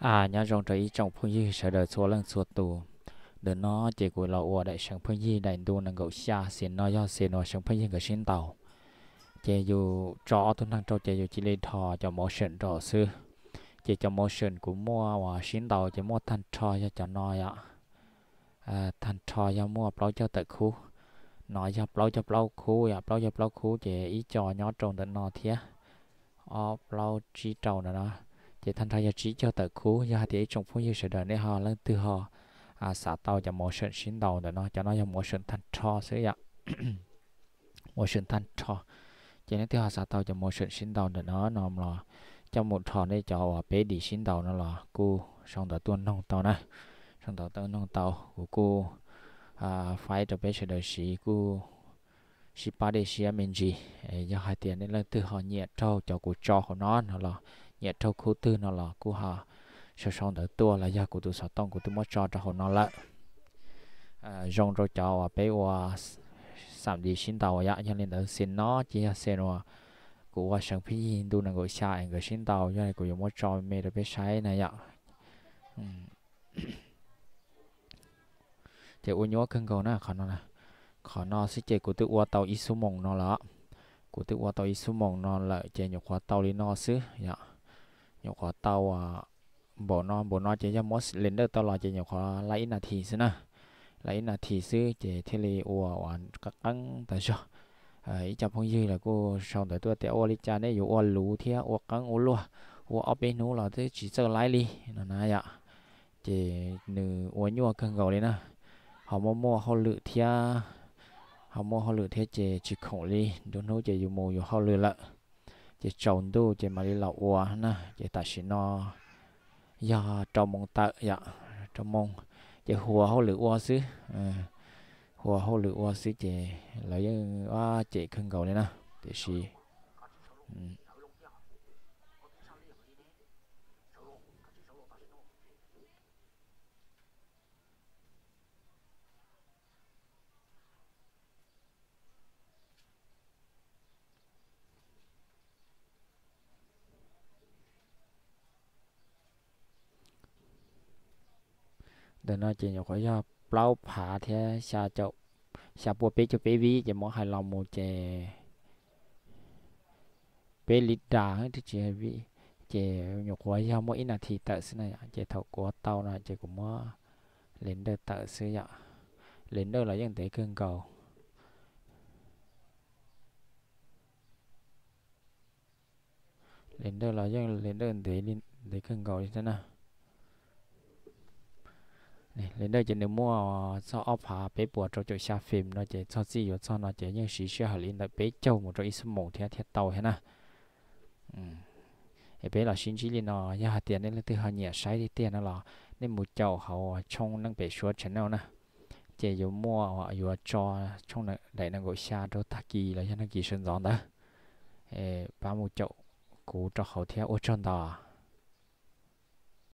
à nhà rong trời trong phương gì sẽ đợi số lần số tù để nó chỉ của lò ua đại sang phương gì đại đua năng gậu xa xin nó do xin nó sang phương gì cái xin tàu chỉ dù cho tôi năng cho chỉ dù chỉ lên thò cho mỗi sân trò xưa chỉ cho mỗi sân của mua và xin tàu chỉ mua thanh trò cho cho nó ạ à, thanh trò cho mua bao cho tại khu nói cho bao cho bao khu à dạ, bao cho bao khu chỉ ý trò nhỏ trồng tận nó thế ở bao chỉ trồng nữa đó chỉ thanh ra trị cho tờ cú do hai tỷ trong phố như sự đời này họ lên từ họ à xả tàu cho một sự xin đầu để nó cho nó cho một sự thanh cho sẽ dạ một sự thanh cho cho nên từ họ xả tàu cho một sự xin đầu để nó nằm là trong một thò này cho họ bé đi xin đầu nó là cô xong đó tuôn nông tàu này xong đó tuôn nông tàu của cô à phải cho bé sự đời sĩ cô sĩ ba để sĩ mình do hai tiền nên là từ họ nhẹ trâu cho cô cho họ nó là nhà trâu khu tư nó là của họ sau sau đỡ tua là do của tôi sợ tông của tôi mất cho cho họ nó lợ à, rong rồi cho à, bé qua sắm đi xin tàu ya à, cho nên đỡ xin nó chỉ là xin nó của sản sáng phi tôi năng gọi xa người xin tàu cho này của mất cho mẹ được biết sai này ya thì u nhớ cưng cầu nè khó nó là khó nó sẽ chơi của tôi qua tàu ít số mong nó là của tôi qua tàu ít số mong nó lợi chơi nhục qua tàu đi nó xứ ya dạ nhiều khó tàu à, bộ nó bộ nó chỉ cho mỗi lên được tàu là chỉ nhiều khó lấy là thì xí nè lấy là thì xí chỉ thế li ủa hoàn à, các ăn tại sao ấy chấp à, không gì là cô sau tới tôi tiểu li cha này dù ôn lú thế ủa cắn ủa lúa ủa ở bên nú là thứ chỉ sợ lái li nó nói vậy dạ. chỉ nữ ủa nhua à, cần gầu đấy nè họ mua mua họ lự thế họ mua họ lự thế chỉ chỉ khổ li đôi nú chỉ dù mù dù họ lự lợn chỉ trồng đu chỉ mà đi lậu ua na chỉ ta chỉ nó giờ trồng mông tợ dạ trồng mông chỉ hùa hô lửa ua xứ ừ, hùa hô lửa ua xứ chỉ lấy à chỉ khưng cầu đấy na chỉ xí để nó chỉ nhiều khối cho bao phá thế xa chậu xa bùa bê cho bê vi chỉ mỗi hài lòng một chè bê lít đà hết thì chỉ vi chỉ nhiều khối cho mỗi là thì tự xí này chỉ thầu của tàu này chỉ cũng mỗi lên đây tự xí ạ là dân tế cương cầu lên đây là dân lên đây để lên để cương cầu như thế nào lên đây chỉ nếu mua so ốp hà bé bùa trong chỗ xa phim nó chỉ cho gì cho nó chỉ những sĩ xe hợp lý là bé châu một chỗ ít mổ thế thế tàu thế na ừ bé là xin chỉ lên nó ờ, nhà hạt tiền nên là từ hà nhẹ sai thì tiền nó là nên một chậu hậu ờ, trong năng bé số chén nào nè chỉ dùng mua hoặc ờ, dù cho trong này đại năng gọi xa cho ta kỳ là cho nó kỳ sinh giòn đó ba một chậu cú cho hậu theo ô chân đó